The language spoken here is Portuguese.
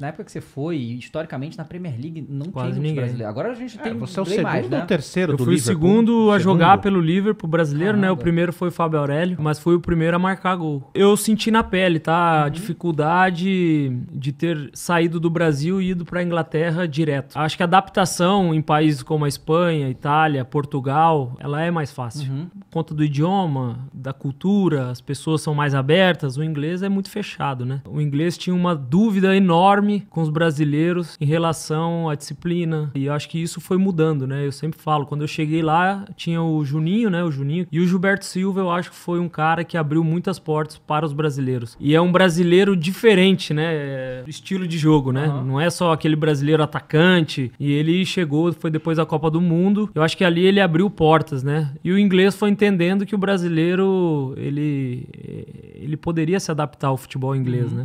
Na época que você foi, historicamente, na Premier League não Quase tinha ninguém. brasileiro. Agora a gente é, tem é, Você é o segundo mais, né? terceiro Eu do fui o segundo a jogar segundo. pelo Liverpool brasileiro, Caramba. né? O primeiro foi o Fábio Aurélio, mas foi o primeiro a marcar gol. Eu senti na pele, tá? Uhum. A dificuldade de ter saído do Brasil e ido pra Inglaterra direto. Acho que a adaptação em países como a Espanha, Itália, Portugal, ela é mais fácil. Uhum conta do idioma, da cultura, as pessoas são mais abertas, o inglês é muito fechado, né? O inglês tinha uma dúvida enorme com os brasileiros em relação à disciplina, e eu acho que isso foi mudando, né? Eu sempre falo, quando eu cheguei lá, tinha o Juninho, né, o Juninho, e o Gilberto Silva, eu acho que foi um cara que abriu muitas portas para os brasileiros. E é um brasileiro diferente, né? É estilo de jogo, né? Uhum. Não é só aquele brasileiro atacante, e ele chegou, foi depois da Copa do Mundo. Eu acho que ali ele abriu portas, né? E o inglês foi interessante entendendo que o brasileiro ele, ele poderia se adaptar ao futebol inglês, uhum. né?